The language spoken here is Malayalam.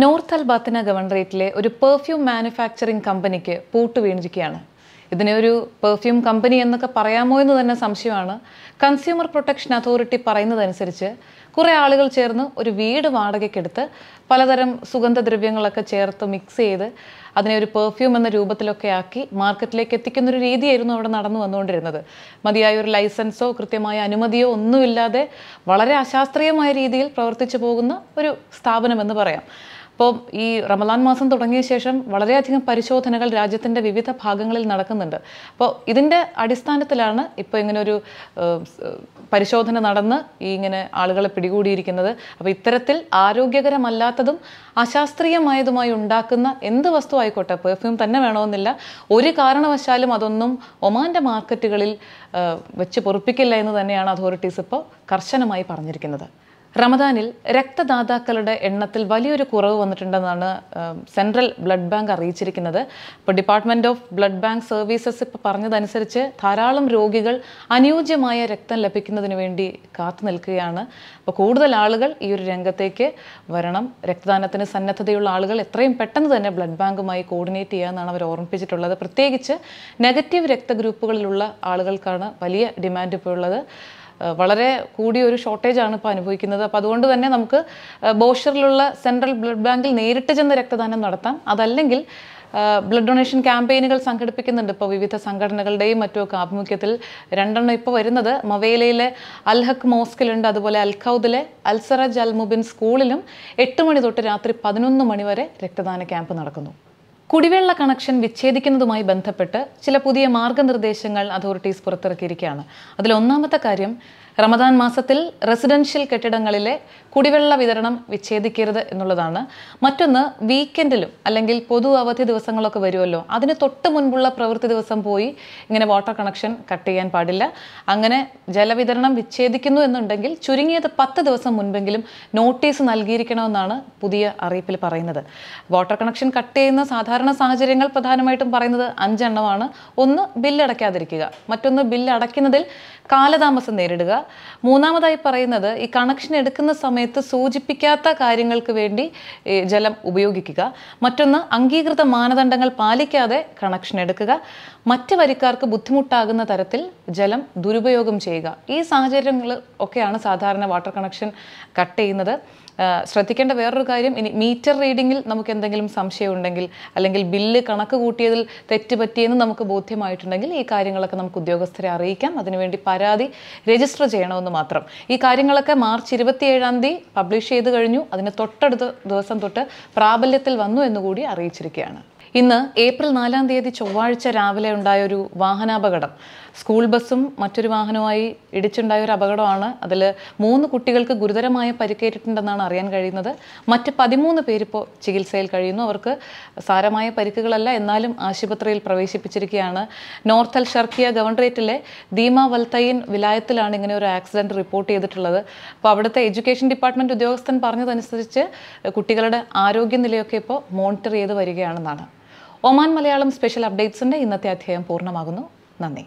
നോർത്ത് അൽബാത്തിന ഗവൺറേറ്റിലെ ഒരു പെർഫ്യൂം മാനുഫാക്ചറിംഗ് കമ്പനിക്ക് പൂട്ട് വീണിരിക്കുകയാണ് ഇതിനെ ഒരു പെർഫ്യൂം കമ്പനി എന്നൊക്കെ പറയാമോ എന്ന് തന്നെ സംശയമാണ് കൺസ്യൂമർ പ്രൊട്ടക്ഷൻ അതോറിറ്റി പറയുന്നതനുസരിച്ച് കുറേ ആളുകൾ ചേർന്ന് ഒരു വീട് വാടകയ്ക്കെടുത്ത് പലതരം സുഗന്ധദ്രവ്യങ്ങളൊക്കെ ചേർത്ത് മിക്സ് ചെയ്ത് അതിനെ ഒരു പെർഫ്യൂം എന്ന രൂപത്തിലൊക്കെ ആക്കി മാർക്കറ്റിലേക്ക് എത്തിക്കുന്ന ഒരു രീതിയായിരുന്നു അവിടെ നടന്നു വന്നുകൊണ്ടിരുന്നത് മതിയായ ഒരു ലൈസൻസോ കൃത്യമായ അനുമതിയോ ഒന്നുമില്ലാതെ വളരെ അശാസ്ത്രീയമായ രീതിയിൽ പ്രവർത്തിച്ചു പോകുന്ന ഒരു സ്ഥാപനമെന്ന് പറയാം ഇപ്പോൾ ഈ റമദാൻ മാസം തുടങ്ങിയ ശേഷം വളരെയധികം പരിശോധനകൾ രാജ്യത്തിൻ്റെ വിവിധ ഭാഗങ്ങളിൽ നടക്കുന്നുണ്ട് അപ്പോൾ ഇതിൻ്റെ അടിസ്ഥാനത്തിലാണ് ഇപ്പോൾ ഇങ്ങനെ ഒരു പരിശോധന നടന്ന് ഈ ഇങ്ങനെ ആളുകളെ പിടികൂടിയിരിക്കുന്നത് അപ്പോൾ ഇത്തരത്തിൽ ആരോഗ്യകരമല്ലാത്തതും അശാസ്ത്രീയമായതുമായി ഉണ്ടാക്കുന്ന എന്ത് വസ്തു ആയിക്കോട്ടെ പെർഫ്യൂം തന്നെ വേണമെന്നില്ല ഒരു കാരണവശാലും അതൊന്നും ഒമാൻ്റെ മാർക്കറ്റുകളിൽ വെച്ച് പൊറുപ്പിക്കില്ല എന്ന് തന്നെയാണ് അതോറിറ്റീസ് ഇപ്പോൾ കർശനമായി പറഞ്ഞിരിക്കുന്നത് റമദാനിൽ രക്തദാതാക്കളുടെ എണ്ണത്തിൽ വലിയൊരു കുറവ് വന്നിട്ടുണ്ടെന്നാണ് സെൻട്രൽ ബ്ലഡ് ബാങ്ക് അറിയിച്ചിരിക്കുന്നത് ഇപ്പോൾ department of blood bank services ഇപ്പോൾ പറഞ്ഞതനുസരിച്ച് ധാരാളം രോഗികൾ അനുയോജ്യമായ രക്തം ലഭിക്കുന്നതിന് വേണ്ടി കാത്തു നിൽക്കുകയാണ് അപ്പോൾ കൂടുതൽ ആളുകൾ ഈ ഒരു രംഗത്തേക്ക് വരണം രക്തദാനത്തിന് സന്നദ്ധതയുള്ള ആളുകൾ എത്രയും പെട്ടെന്ന് തന്നെ ബ്ലഡ് ബാങ്കുമായി കോർഡിനേറ്റ് ചെയ്യാമെന്നാണ് അവർ ഓർമ്മിപ്പിച്ചിട്ടുള്ളത് പ്രത്യേകിച്ച് നെഗറ്റീവ് രക്തഗ്രൂപ്പുകളിലുള്ള ആളുകൾക്കാണ് വലിയ ഡിമാൻഡ് ഇപ്പോൾ ഉള്ളത് വളരെ കൂടിയ ഒരു ഷോർട്ടേജ് ആണ് ഇപ്പോൾ അനുഭവിക്കുന്നത് അപ്പോൾ അതുകൊണ്ട് തന്നെ നമുക്ക് ബോഷറിലുള്ള സെൻട്രൽ ബ്ലഡ് ബാങ്കിൽ നേരിട്ട് ചെന്ന് രക്തദാനം നടത്താം അതല്ലെങ്കിൽ ബ്ലഡ് ഡൊണേഷൻ ക്യാമ്പയിനുകൾ സംഘടിപ്പിക്കുന്നുണ്ട് ഇപ്പോൾ വിവിധ സംഘടനകളുടെയും മറ്റുമൊക്കെ ആഭിമുഖ്യത്തിൽ രണ്ടെണ്ണം ഇപ്പോൾ വരുന്നത് മവേലയിലെ അൽഹക് മോസ്കിലുണ്ട് അതുപോലെ അൽഖൌദിലെ അൽസറജ് അൽമുബിൻ സ്കൂളിലും എട്ട് മണി തൊട്ട് രാത്രി പതിനൊന്ന് മണി വരെ രക്തദാന ക്യാമ്പ് നടക്കുന്നു കുടിവെള്ള കണക്ഷൻ വിച്ഛേദിക്കുന്നതുമായി ബന്ധപ്പെട്ട് ചില പുതിയ മാർഗനിർദ്ദേശങ്ങൾ അതോറിറ്റീസ് പുറത്തിറക്കിയിരിക്കുകയാണ് അതിൽ ഒന്നാമത്തെ കാര്യം റമദാൻ മാസത്തിൽ റെസിഡൻഷ്യൽ കെട്ടിടങ്ങളിലെ കുടിവെള്ള വിതരണം വിച്ഛേദിക്കരുത് എന്നുള്ളതാണ് മറ്റൊന്ന് വീക്കെൻഡിലും അല്ലെങ്കിൽ പൊതു അവധി ദിവസങ്ങളൊക്കെ വരുമല്ലോ അതിന് തൊട്ട് മുൻപുള്ള പ്രവൃത്തി ദിവസം പോയി ഇങ്ങനെ വാട്ടർ കണക്ഷൻ കട്ട് ചെയ്യാൻ പാടില്ല അങ്ങനെ ജലവിതരണം വിച്ഛേദിക്കുന്നു എന്നുണ്ടെങ്കിൽ ചുരുങ്ങിയത് പത്ത് ദിവസം മുൻപെങ്കിലും നോട്ടീസ് നൽകിയിരിക്കണമെന്നാണ് പുതിയ അറിയിപ്പിൽ പറയുന്നത് വാട്ടർ കണക്ഷൻ കട്ട് ചെയ്യുന്ന സാധാരണ സാഹചര്യങ്ങൾ പ്രധാനമായിട്ടും പറയുന്നത് അഞ്ചെണ്ണമാണ് ഒന്ന് ബില്ലടയ്ക്കാതിരിക്കുക മറ്റൊന്ന് ബില്ലടയ്ക്കുന്നതിൽ കാലതാമസം നേരിടുക മൂന്നാമതായി പറയുന്നത് ഈ കണക്ഷൻ എടുക്കുന്ന സമയത്ത് സൂചിപ്പിക്കാത്ത കാര്യങ്ങൾക്ക് വേണ്ടി ജലം ഉപയോഗിക്കുക മറ്റൊന്ന് അംഗീകൃത മാനദണ്ഡങ്ങൾ പാലിക്കാതെ കണക്ഷൻ എടുക്കുക മറ്റ് വരിക്കാർക്ക് ബുദ്ധിമുട്ടാകുന്ന തരത്തിൽ ജലം ദുരുപയോഗം ചെയ്യുക ഈ സാഹചര്യങ്ങൾ ഒക്കെയാണ് സാധാരണ വാട്ടർ കണക്ഷൻ കട്ട് ചെയ്യുന്നത് ശ്രദ്ധിക്കേണ്ട വേറൊരു കാര്യം ഇനി മീറ്റർ റീഡിങ്ങിൽ നമുക്ക് എന്തെങ്കിലും സംശയം ഉണ്ടെങ്കിൽ അല്ലെങ്കിൽ ബില്ല് കണക്ക് കൂട്ടിയതിൽ തെറ്റ് പറ്റിയെന്ന് നമുക്ക് ബോധ്യമായിട്ടുണ്ടെങ്കിൽ ഈ കാര്യങ്ങളൊക്കെ നമുക്ക് ഉദ്യോഗസ്ഥരെ അറിയിക്കാം അതിനുവേണ്ടി പരാതി രജിസ്റ്റർ ചെയ്യാം ചെയ്യണമെന്ന് മാത്രം ഈ കാര്യങ്ങളൊക്കെ മാർച്ച് ഇരുപത്തിയേഴാം തീയതി പബ്ലിഷ് ചെയ്ത് കഴിഞ്ഞു അതിന് തൊട്ടടുത്ത ദിവസം തൊട്ട് പ്രാബല്യത്തിൽ വന്നു എന്നുകൂടി അറിയിച്ചിരിക്കുകയാണ് ഇന്ന് ഏപ്രിൽ നാലാം തീയതി ചൊവ്വാഴ്ച രാവിലെ ഉണ്ടായ ഒരു വാഹനാപകടം സ്കൂൾ ബസ്സും മറ്റൊരു വാഹനവുമായി ഇടിച്ചുണ്ടായ ഒരു അപകടമാണ് അതിൽ മൂന്ന് കുട്ടികൾക്ക് ഗുരുതരമായ പരിക്കേറ്റിട്ടുണ്ടെന്നാണ് അറിയാൻ കഴിയുന്നത് മറ്റ് പതിമൂന്ന് പേരിപ്പോൾ ചികിത്സയിൽ കഴിയുന്നു അവർക്ക് സാരമായ പരിക്കുകളല്ല എന്നാലും ആശുപത്രിയിൽ പ്രവേശിപ്പിച്ചിരിക്കുകയാണ് നോർത്ത് അൽ ഷർക്കിയ ഗവർണറേറ്റിലെ ദീമ വൽത്തയ്യൻ വിലായത്തിലാണ് ഇങ്ങനെ ഒരു ആക്സിഡന്റ് റിപ്പോർട്ട് ചെയ്തിട്ടുള്ളത് അപ്പോൾ അവിടുത്തെ എഡ്യൂക്കേഷൻ ഡിപ്പാർട്ട്മെന്റ് ഉദ്യോഗസ്ഥൻ പറഞ്ഞതനുസരിച്ച് കുട്ടികളുടെ ആരോഗ്യനിലയൊക്കെ ഇപ്പോൾ മോണിറ്റർ ചെയ്ത് വരികയാണെന്നാണ് ഒമാൻ മലയാളം സ്പെഷ്യൽ അപ്ഡേറ്റ്സിൻ്റെ ഇന്നത്തെ അധ്യായം പൂർണ്ണമാകുന്നു നന്ദി